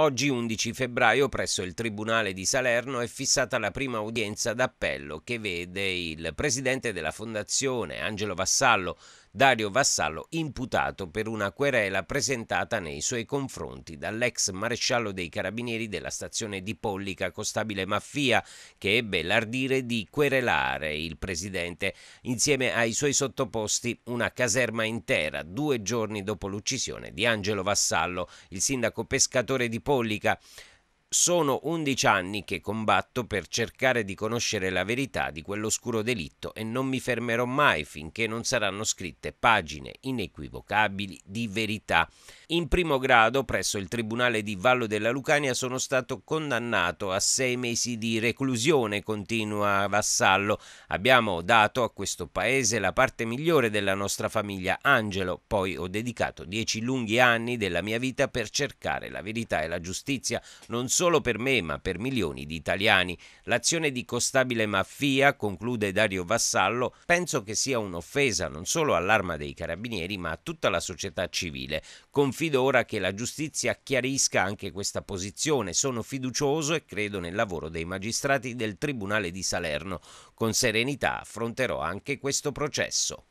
Oggi 11 febbraio presso il Tribunale di Salerno è fissata la prima udienza d'appello che vede il presidente della Fondazione Angelo Vassallo Dario Vassallo, imputato per una querela presentata nei suoi confronti dall'ex maresciallo dei carabinieri della stazione di Pollica, Costabile Maffia, che ebbe l'ardire di querelare il presidente insieme ai suoi sottoposti una caserma intera due giorni dopo l'uccisione di Angelo Vassallo, il sindaco pescatore di Pollica. Sono 11 anni che combatto per cercare di conoscere la verità di quell'oscuro delitto e non mi fermerò mai finché non saranno scritte pagine inequivocabili di verità. In primo grado, presso il Tribunale di Vallo della Lucania, sono stato condannato a sei mesi di reclusione, continua Vassallo. Abbiamo dato a questo paese la parte migliore della nostra famiglia, Angelo. Poi ho dedicato dieci lunghi anni della mia vita per cercare la verità e la giustizia. Non solo per me, ma per milioni di italiani. L'azione di Costabile mafia, conclude Dario Vassallo, penso che sia un'offesa non solo all'arma dei carabinieri, ma a tutta la società civile. Confido ora che la giustizia chiarisca anche questa posizione. Sono fiducioso e credo nel lavoro dei magistrati del Tribunale di Salerno. Con serenità affronterò anche questo processo.